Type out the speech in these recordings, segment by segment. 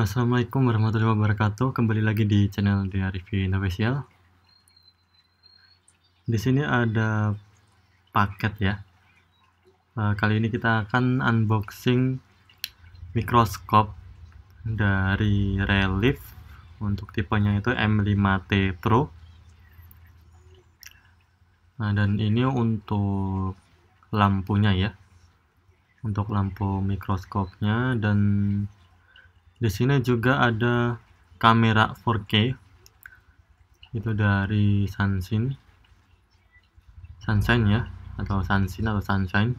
Assalamualaikum warahmatullahi wabarakatuh. Kembali lagi di channel The Review Indonesia. Di sini ada paket ya. Eh, kali ini kita akan unboxing mikroskop dari Relief untuk tipenya itu M5T Pro. Nah, dan ini untuk lampunya ya. Untuk lampu mikroskopnya dan di sini juga ada kamera 4K itu dari Sunshine Sunshine ya atau Sunshine atau Sunshine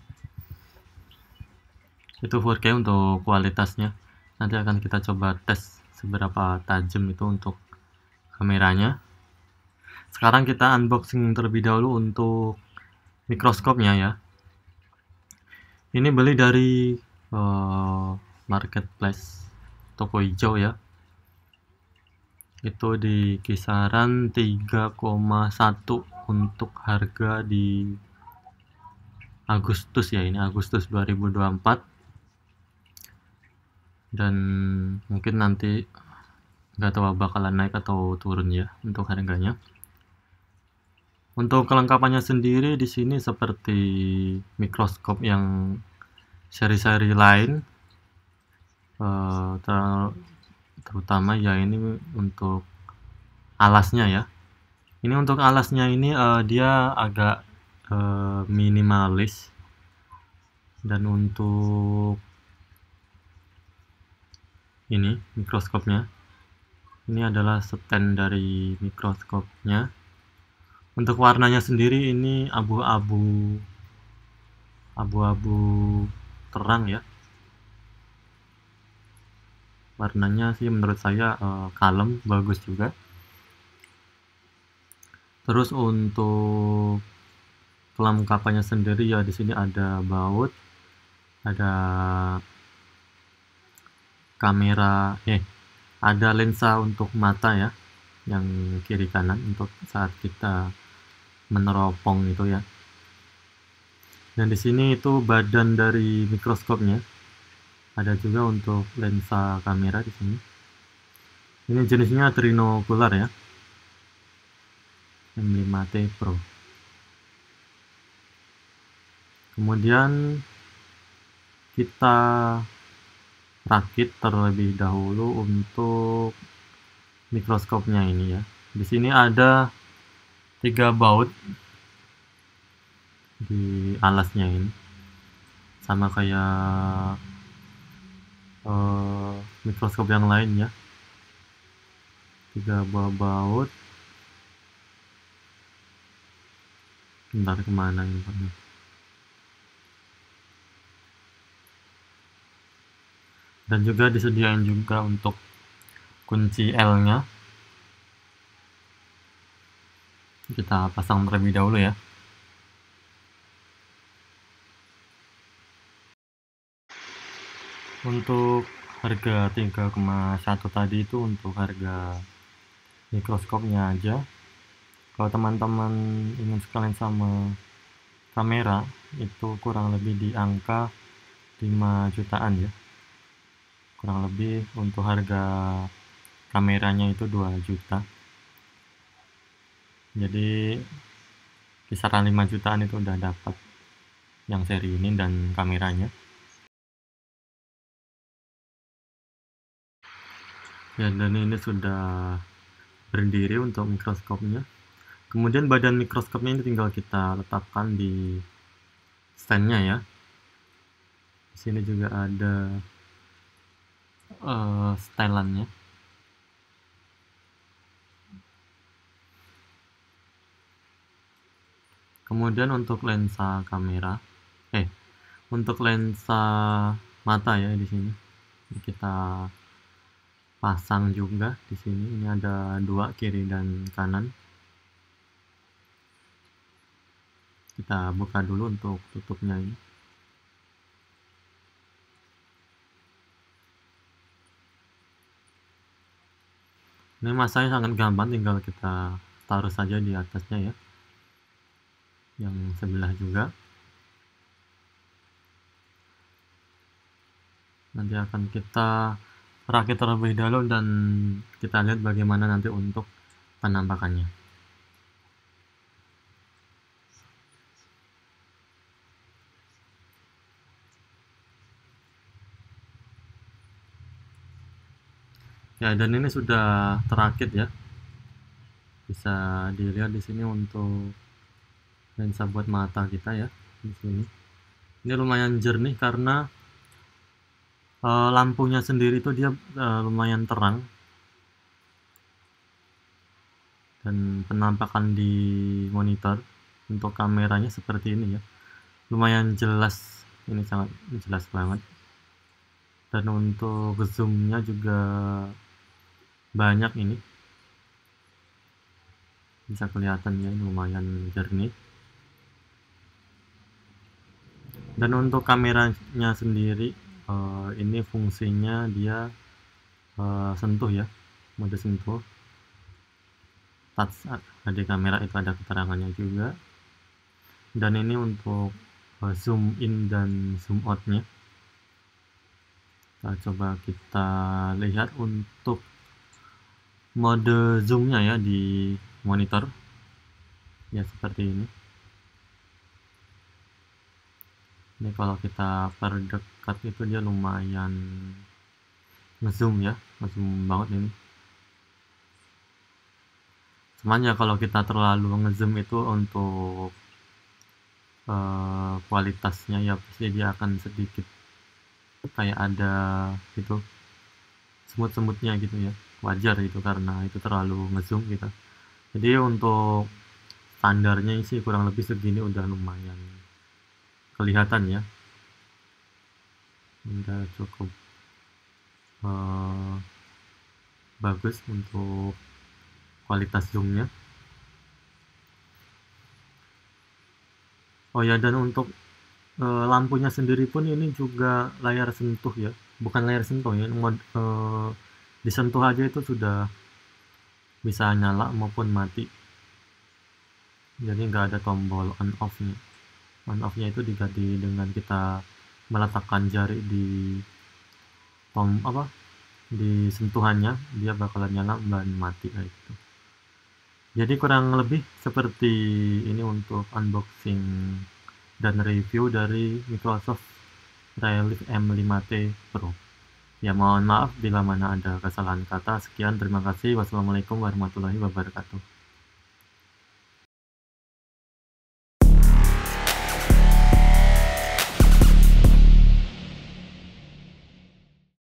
itu 4K untuk kualitasnya nanti akan kita coba tes seberapa tajam itu untuk kameranya sekarang kita unboxing terlebih dahulu untuk mikroskopnya ya ini beli dari uh, marketplace toko hijau ya itu di kisaran 3,1 untuk harga di Agustus ya ini Agustus 2024 dan mungkin nanti nggak tahu bakalan naik atau turun ya untuk harganya untuk kelengkapannya sendiri di sini seperti mikroskop yang seri-seri lain Eh, terutama ya ini untuk alasnya ya ini untuk alasnya ini uh, dia agak uh, minimalis dan untuk ini mikroskopnya ini adalah stand dari mikroskopnya untuk warnanya sendiri ini abu-abu abu-abu terang ya warnanya sih menurut saya uh, kalem bagus juga terus untuk kelengkapannya sendiri ya di sini ada baut ada kamera eh ada lensa untuk mata ya yang kiri kanan untuk saat kita meneropong itu ya dan di sini itu badan dari mikroskopnya ada juga untuk lensa kamera di sini ini jenisnya trinocular ya M5T Pro kemudian kita rakit terlebih dahulu untuk mikroskopnya ini ya di sini ada tiga baut di alasnya ini sama kayak uh, mikroskop yang lain ya tiga buah baut bentar kemana ini dan juga disediain juga untuk kunci L nya kita pasang terlebih dahulu ya untuk harga tinggal 3,1 tadi itu untuk harga mikroskopnya aja kalau teman-teman ingin sekalian sama kamera itu kurang lebih di angka 5 jutaan ya kurang lebih untuk harga kameranya itu 2 juta jadi kisaran 5 jutaan itu udah dapat yang seri ini dan kameranya ya dan ini sudah berdiri untuk mikroskopnya kemudian badan mikroskopnya ini tinggal kita letakkan di standnya ya di sini juga ada uh, eh, stylannya kemudian untuk lensa kamera eh untuk lensa mata ya di sini kita pasang juga di sini ini ada dua kiri dan kanan kita buka dulu untuk tutupnya ini ini masanya sangat gampang tinggal kita taruh saja di atasnya ya yang sebelah juga nanti akan kita rakit terlebih dahulu dan kita lihat bagaimana nanti untuk penampakannya. Ya, dan ini sudah terakit ya. Bisa dilihat di sini untuk lensa buat mata kita ya di sini. Ini lumayan jernih karena uh, lampunya sendiri itu dia uh, lumayan terang dan penampakan di monitor untuk kameranya seperti ini ya lumayan jelas ini sangat jelas banget dan untuk zoomnya juga banyak ini bisa kelihatan ya lumayan jernih dan untuk kameranya sendiri Eh, ini fungsinya dia uh, sentuh ya mode sentuh touch ada kamera itu ada keterangannya juga dan ini untuk uh, zoom in dan zoom outnya kita coba kita lihat untuk mode zoom nya ya di monitor ya seperti ini ini kalau kita perdekat itu dia lumayan ngezoom ya ngezoom banget ini cuman ya kalau kita terlalu ngezoom itu untuk uh, kualitasnya ya pasti dia akan sedikit kayak ada gitu semut-semutnya gitu ya wajar itu karena itu terlalu ngezoom gitu jadi untuk standarnya sih kurang lebih segini udah lumayan kelihatan ya udah cukup uh, bagus untuk kualitas zoomnya oh ya dan untuk uh, lampunya sendiri pun ini juga layar sentuh ya bukan layar sentuh ya mod, uh, disentuh aja itu sudah bisa nyala maupun mati jadi nggak ada tombol on off nih on off-nya itu diganti dengan kita meletakkan jari di pom apa di sentuhannya dia bakalan nyala dan mati kayak gitu. Jadi kurang lebih seperti ini untuk unboxing dan review dari Microsoft Relic M5T Pro. Ya mohon maaf bila mana ada kesalahan kata. Sekian terima kasih. Wassalamualaikum warahmatullahi wabarakatuh.